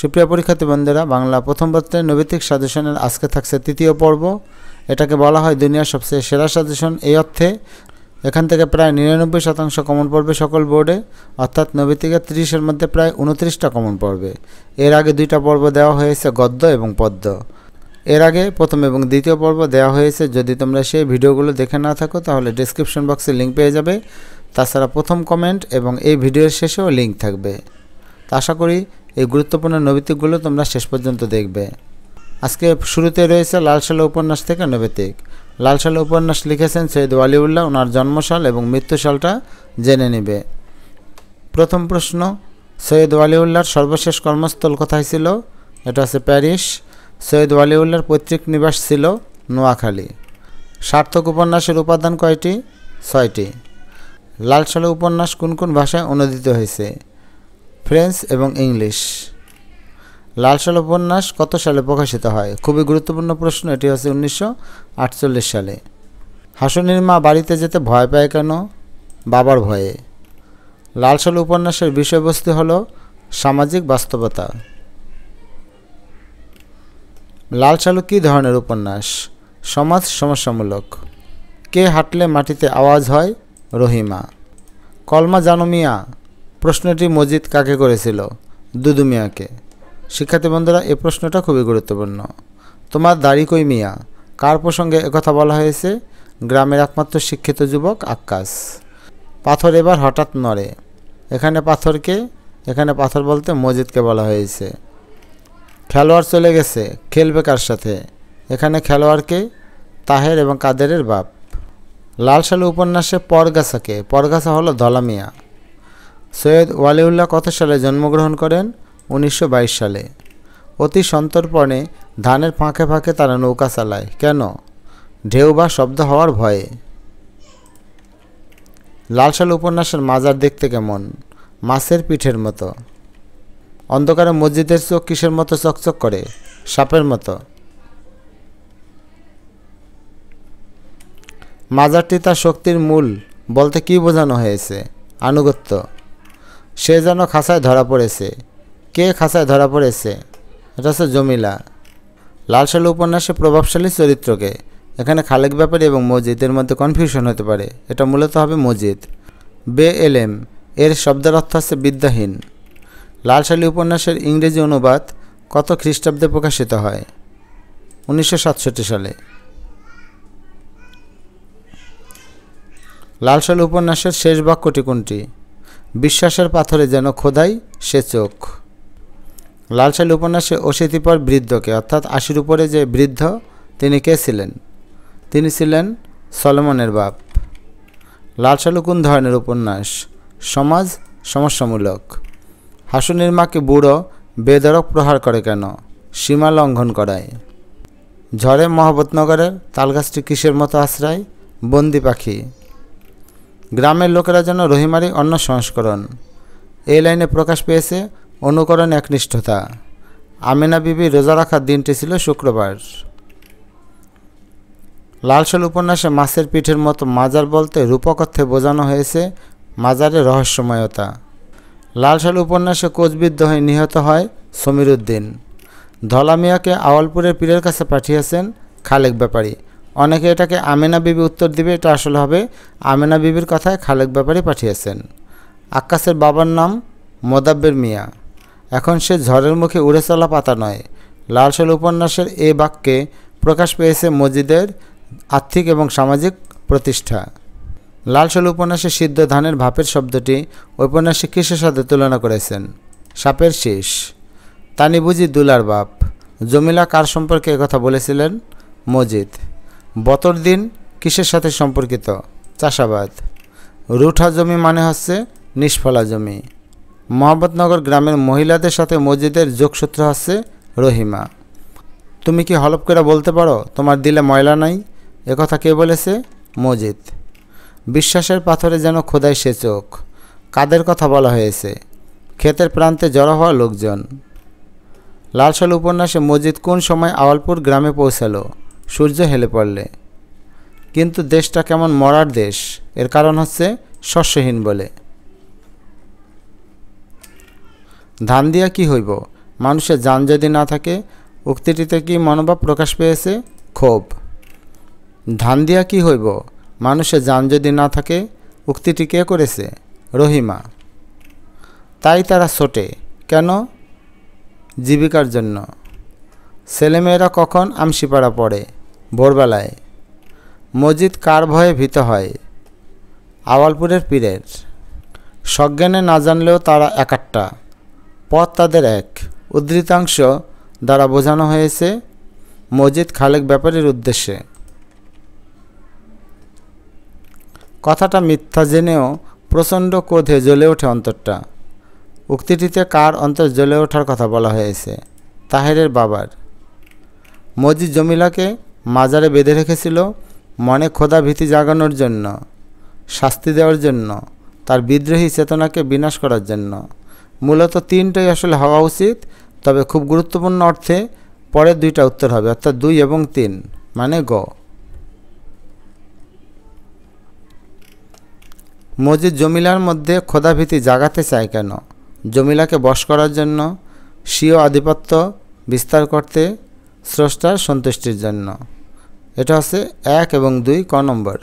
সুপ্রিয়া পরীক্ষার্থী বন্ধুরা বাংলা প্রথম পত্রের নৈবিত্তিক সাজেশনের আজকে থাকছে তৃতীয় পর্ব এটাকে বলা হয় দুনিয়ার সবচেয়ে সেরা সাজেশন এই অর্থে এখান থেকে প্রায় নিরানব্বই শতাংশ কমন পড়বে সকল বোর্ডে অর্থাৎ নব্বই ত্রিশের মধ্যে প্রায় উনত্রিশটা কমন পড়বে এর আগে দুইটা পর্ব দেওয়া হয়েছে গদ্য এবং পদ্ম এর আগে প্রথম এবং দ্বিতীয় পর্ব দেওয়া হয়েছে যদি তোমরা সেই ভিডিওগুলো দেখে না থাকো তাহলে ডিসক্রিপশন বক্সে লিঙ্ক পেয়ে যাবে তাছাড়া প্রথম কমেন্ট এবং এই ভিডিওর শেষেও লিঙ্ক থাকবে আশা করি এই গুরুত্বপূর্ণ নৈবিতিকগুলো তোমরা শেষ পর্যন্ত দেখবে আজকে শুরুতে রয়েছে লালশালা উপন্যাস থেকে নৈবেতিক লালশালা উপন্যাস লিখেছেন সৈয়দ ওয়ালিউল্লাহ ওনার জন্মসাল এবং মৃত্যুশালটা জেনে নেবে প্রথম প্রশ্ন সৈয়দ ওয়ালিউল্লাহর সর্বশেষ কর্মস্থল কোথায় ছিল এটা আছে প্যারিস সৈয়দ ওয়ালিউল্লাহর পৈতৃক নিবাস ছিল নোয়াখালী সার্থক উপন্যাসের উপাদান কয়টি ছয়টি লালশালা উপন্যাস কোন কোন ভাষায় অনুদিত হয়েছে ফ্রেঞ্চ এবং ইংলিশ লালসাল উপন্যাস কত সালে প্রকাশিত হয় খুবই গুরুত্বপূর্ণ প্রশ্ন এটি হচ্ছে উনিশশো সালে হাসনের মা বাড়িতে যেতে ভয় পায় কেন বাবার ভয়ে লালসাল উপন্যাসের বিষয়বস্তু হল সামাজিক বাস্তবতা লালসালু কী ধরনের উপন্যাস সমাজ সমস্যামূলক কে হাঁটলে মাটিতে আওয়াজ হয় রহিমা কলমা জানমিয়া প্রশ্নটি মজিদ কাকে করেছিল দুদু মিয়াকে শিক্ষার্থী বন্ধুরা এ প্রশ্নটা খুবই গুরুত্বপূর্ণ তোমার দাড়ি কই মিয়া কার প্রসঙ্গে একথা বলা হয়েছে গ্রামের একমাত্র শিক্ষিত যুবক আক্কাস পাথর এবার হঠাৎ নড়ে এখানে পাথরকে এখানে পাথর বলতে মজিদকে বলা হয়েছে খেলোয়াড় চলে গেছে খেলবে কার সাথে এখানে খেলোয়াড়কে তাহের এবং কাদেরের বাপ লাল সালু উপন্যাসে পরগাছাকে পরগাছা হলো ধলামিয়া সৈয়দ ওয়ালিউল্লাহ কত সালে জন্মগ্রহণ করেন উনিশশো সালে অতি সন্তর্পণে ধানের ফাঁকে ফাঁকে তারা নৌকা চালায় কেন ঢেউ বা শব্দ হওয়ার ভয়ে লালশাল উপন্যাসের মাজার দেখতে কেমন মাছের পিঠের মতো অন্ধকারে মসজিদের চোখ কিসের মতো চকচক করে সাপের মতো মাজারটি তার শক্তির মূল বলতে কি বোঝানো হয়েছে আনুগত্য সে যেন খাঁচায় ধরা পড়েছে কে খাঁচায় ধরা পড়েছে এটা হচ্ছে জমিলা লালশাল উপন্যাসে প্রভাবশালী চরিত্রকে এখানে খালেক ব্যাপারী এবং মসজিদের মধ্যে কনফিউশন হতে পারে এটা মূলত হবে মসজিদ বে এলেম এর শব্দের অর্থ হচ্ছে বিদ্যাহীন লালশালী উপন্যাসের ইংরেজি অনুবাদ কত খ্রিস্টাব্দে প্রকাশিত হয় উনিশশো সালে লালশালী উপন্যাসের শেষ বাক্যটি কোনটি বিশ্বাসের পাথরে যেন খোদাই সে চোখ লালশালী উপন্যাসে অশীতিপর বৃদ্ধকে অর্থাৎ আশির উপরে যে বৃদ্ধ তিনি কে ছিলেন তিনি ছিলেন সলমনের বাপ লালশালু কোন ধরনের উপন্যাস সমাজ সমস্যামূলক হাসুনির মাকে বুড়ো বেদরক প্রহার করে কেন সীমা লঙ্ঘন করায় ঝড়ে মহাবতনগরের তালগাছটি কিসের মতো আশ্রয় বন্দি পাখি গ্রামের লোকেরা যেন রহিমারি অন্য সংস্করণ এই লাইনে প্রকাশ পেয়েছে অনুকরণ একনিষ্ঠতা আমিনা বিবি রোজা রাখার দিনটি ছিল শুক্রবার লালশাল উপন্যাসে মাছের পিঠের মতো মাজার বলতে রূপকথ্যে বোঝানো হয়েছে মাজারের রহস্যময়তা লালশাল উপন্যাসে কোচবিদ্ধ হয়ে নিহত হয় সমীরুদ্দিন ধলা মিয়াকে আওয়ালপুরের পীরের কাছে পাঠিয়েছেন খালেক ব্যাপারী অনেকে এটাকে আমেনা বিবি উত্তর দিবে এটা আসলে হবে আমেনা বিবির কথায় খালেক ব্যাপারে পাঠিয়েছেন আক্কাসের বাবার নাম মোদাব্বের মিয়া এখন সে ঝড়ের মুখে উড়ে চলা পাতা নয় লালশাল উপন্যাসের এ বাক্যে প্রকাশ পেয়েছে মসজিদের আর্থিক এবং সামাজিক প্রতিষ্ঠা লালশাল উপন্যাসে সিদ্ধ ধানের ভাপের শব্দটি ঔপন্যাসিক কিসের সাথে তুলনা করেছেন সাপের শেষ তানি বুঝি দুলার বাপ জমিলা কার সম্পর্কে কথা বলেছিলেন মজিদ বতর দিন কিসের সাথে সম্পর্কিত চাষাবাদ রুঠা জমি মানে হচ্ছে নিষ্ফলা জমি মোহাম্মদনগর গ্রামের মহিলাদের সাথে মসজিদের যোগসূত্র হচ্ছে রহিমা তুমি কি হলপ করে বলতে পারো তোমার দিলে ময়লা নাই একথা কে বলেছে মজিদ বিশ্বাসের পাথরে যেন খোদাই সে চোখ কাদের কথা বলা হয়েছে ক্ষেতের প্রান্তে জড়ো হওয়া লোকজন লালশাল উপন্যাসে মজিদ কোন সময় আওয়ালপুর গ্রামে পৌঁছালো সূর্য হেলে পড়লে কিন্তু দেশটা কেমন মরার দেশ এর কারণ হচ্ছে শস্যহীন বলে ধান দিয়া কি হইব মানুষের যান যদি না থাকে উক্তিটিতে কি মনোভাব প্রকাশ পেয়েছে ক্ষোভ ধান দিয়া কি হইব মানুষের যান যদি না থাকে উক্তিটি কে করেছে রহিমা তাই তারা ছোটে কেন জীবিকার জন্য ছেলেমেয়েরা কখন আমশিপাড়া পড়ে ভোরবেলায় মসজিদ কার ভয়ে ভীত হয় আওয়ালপুরের পীরের সজ্ঞানে না জানলেও তারা একাট্টা পথ তাদের এক উদ্ধৃতাংশ দ্বারা বোঝানো হয়েছে মসজিদ খালেক ব্যাপারীর উদ্দেশ্যে কথাটা মিথ্যা জেনেও প্রচণ্ড ক্রোধে জ্বলে ওঠে অন্তরটা উক্তিটিতে কার অন্তর জ্বলে ওঠার কথা বলা হয়েছে তাহেরের বাবার মজিদ জমিলাকে মাজারে বেঁধে রেখেছিল মনে খোদা ভীতি জাগানোর জন্য শাস্তি দেওয়ার জন্য তার বিদ্রোহী চেতনাকে বিনাশ করার জন্য মূলত তিনটাই আসলে হওয়া উচিত তবে খুব গুরুত্বপূর্ণ অর্থে পরে দুইটা উত্তর হবে অর্থাৎ দুই এবং তিন মানে গ মজিদ জমিলার মধ্যে খোদাভীতি জাগাতে চায় কেন জমিলাকে বশ করার জন্য স্বীয় আধিপত্য বিস্তার করতে স্রষ্টার সন্তুষ্টির জন্য এটা হচ্ছে এক এবং দুই ক নম্বর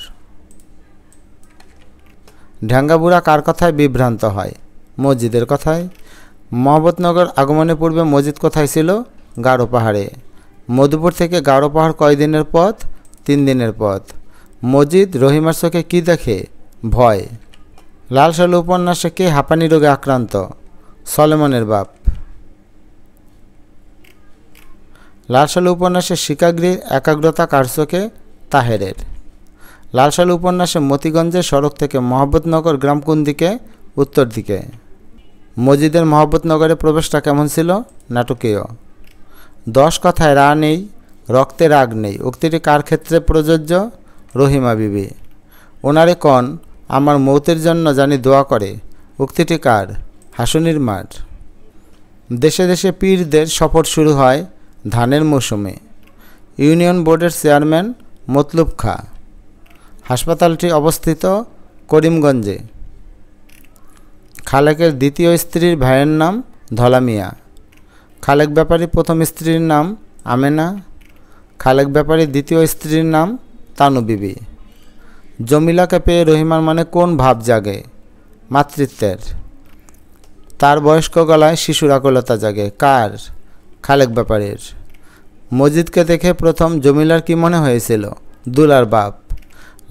ঢ্যাঙ্গাবুড়া কার কথায় বিভ্রান্ত হয় মসজিদের কথায় মহবতনগর আগমনের পূর্বে মসজিদ কোথায় ছিল গারো পাহাড়ে মধুপুর থেকে গারো পাহাড় কয় দিনের পথ তিন দিনের পথ মসজিদ রহিমার চোখে কী দেখে ভয় লাল সালু উপন্যাসে কে হাঁপানি রোগে আক্রান্ত সলেমনের বাপ লালশালু উপন্যাসের শিকাগ্রী একাগ্রতা কার্যকে তাহেরের লালশালু উপন্যাসে মতিগঞ্জের সড়ক থেকে মহব্বতনগর গ্রাম কোন দিকে উত্তর দিকে মজিদের মহব্বতনগরে প্রবেশটা কেমন ছিল নাটকীয় দশ কথায় রা নেই রক্তে রাগ নেই উক্তিটি কার ক্ষেত্রে প্রযোজ্য রহিমা বিবি ওনারে কন আমার মৌতের জন্য জানি দোয়া করে উক্তিটি কার হাসুনির মাঠ দেশে দেশে পীরদের সফর শুরু হয় ধানের মৌসুমে ইউনিয়ন বোর্ডের চেয়ারম্যান মতলুব খা হাসপাতালটি অবস্থিত করিমগঞ্জে খালেকের দ্বিতীয় স্ত্রীর ভাইয়ের নাম ধলামিয়া খালেক ব্যাপারী প্রথম স্ত্রীর নাম আমেনা খালেক ব্যাপারী দ্বিতীয় স্ত্রীর নাম তানুবিবি জমিলাকে পেয়ে রহিমার মানে কোন ভাব জাগে মাতৃত্বের তার বয়স্ক গলায় শিশুর আকুলতা জাগে কার খালেক ব্যাপারীর মজিদকে দেখে প্রথম জমিলার কি মনে হয়েছিল দুলার বাপ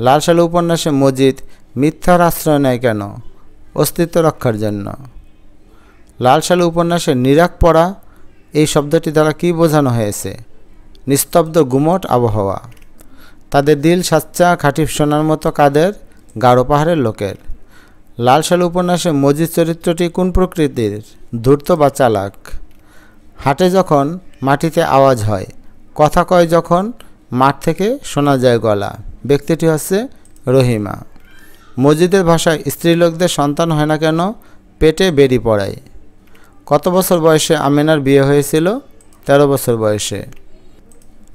লালসালু উপন্যাসে মজিদ মিথ্যার আশ্রয় নেয় কেন অস্তিত্ব রক্ষার জন্য লালসালু উপন্যাসে নিরাক পড়া এই শব্দটি দ্বারা কি বোঝানো হয়েছে নিস্তব্ধ গুমট আবহাওয়া তাদের দিল সাচ্চা খাটি সোনার মতো কাদের গাঢ় পাহাড়ের লোকের লালসালু উপন্যাসে মজিদ চরিত্রটি কোন প্রকৃতির ধূর্ত বা চালাক হাটে যখন মাটিতে আওয়াজ হয় কথা কয় যখন মাঠ থেকে শোনা যায় গলা ব্যক্তিটি হচ্ছে রহিমা মসজিদের ভাষায় স্ত্রীলোকদের সন্তান হয় না কেন পেটে বেরি পড়ায় কত বছর বয়সে আমিনার বিয়ে হয়েছিল ১৩ বছর বয়সে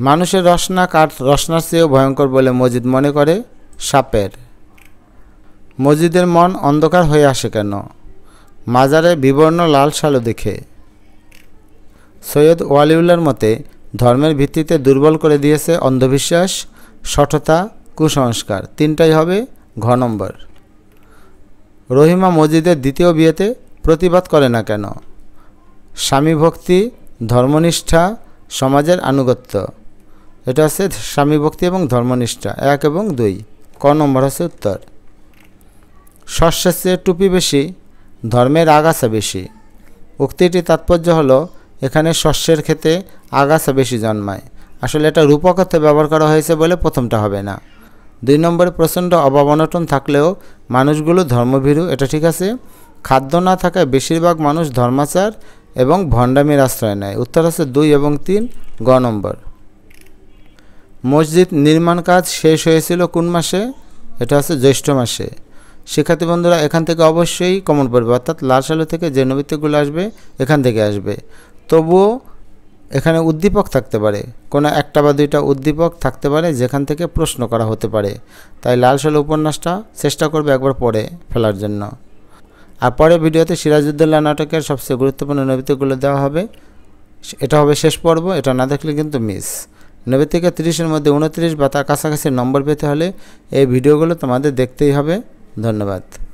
মানুষের রসনা কাঠ রসনার চেয়েও ভয়ঙ্কর বলে মসজিদ মনে করে সাপের মসজিদের মন অন্ধকার হয়ে আসে কেন মাজারে বিবর্ণ লাল সালো দেখে সৈয়দ ওয়ালিউল্লার মতে ধর্মের ভিত্তিতে দুর্বল করে দিয়েছে অন্ধবিশ্বাস সঠতা কুসংস্কার তিনটাই হবে ঘ নম্বর রহিমা মসজিদের দ্বিতীয় বিয়েতে প্রতিবাদ করে না কেন স্বামীভক্তি ধর্মনিষ্ঠা সমাজের আনুগত্য এটা হচ্ছে স্বামীভক্তি এবং ধর্মনিষ্ঠা এক এবং দুই ক নম্বর হচ্ছে উত্তর শস্যের চেয়ে টুপি বেশি ধর্মের আগাছা বেশি উক্তিটি তাৎপর্য হলো এখানে শস্যের ক্ষেতে আগাছা বেশি জন্মায় আসলে এটা রূপক অর্থে ব্যবহার করা হয়েছে বলে প্রথমটা হবে না দুই নম্বরে প্রচণ্ড অভাব অনটন থাকলেও মানুষগুলো ধর্মভীরু এটা ঠিক আছে খাদ্য না থাকায় বেশিরভাগ মানুষ ধর্মাচার এবং ভণ্ডামির আশ্রয় নেয় উত্তর আছে দুই এবং তিন গ নম্বর মসজিদ নির্মাণ কাজ শেষ হয়েছিল কোন মাসে এটা আছে জ্যৈষ্ঠ মাসে শিক্ষার্থী বন্ধুরা এখান থেকে অবশ্যই কমন পড়বে অর্থাৎ লাল সালু থেকে যে নৈবিত্তিকগুলো আসবে এখান থেকে আসবে তবুও এখানে উদ্দীপক থাকতে পারে কোনো একটা বা দুইটা উদ্দীপক থাকতে পারে যেখান থেকে প্রশ্ন করা হতে পারে তাই লাল সাল উপন্যাসটা চেষ্টা করবে একবার পড়ে ফেলার জন্য আর পরের ভিডিওতে সিরাজউদ্দৌলা নাটকের সবচেয়ে গুরুত্বপূর্ণ নবীতিগুলো দেওয়া হবে এটা হবে শেষ পর্ব এটা না দেখলে কিন্তু মিস নবী থেকে তিরিশের মধ্যে উনত্রিশ বা তার কাছাকাছি নম্বর পেতে হলে এই ভিডিওগুলো তোমাদের দেখতেই হবে ধন্যবাদ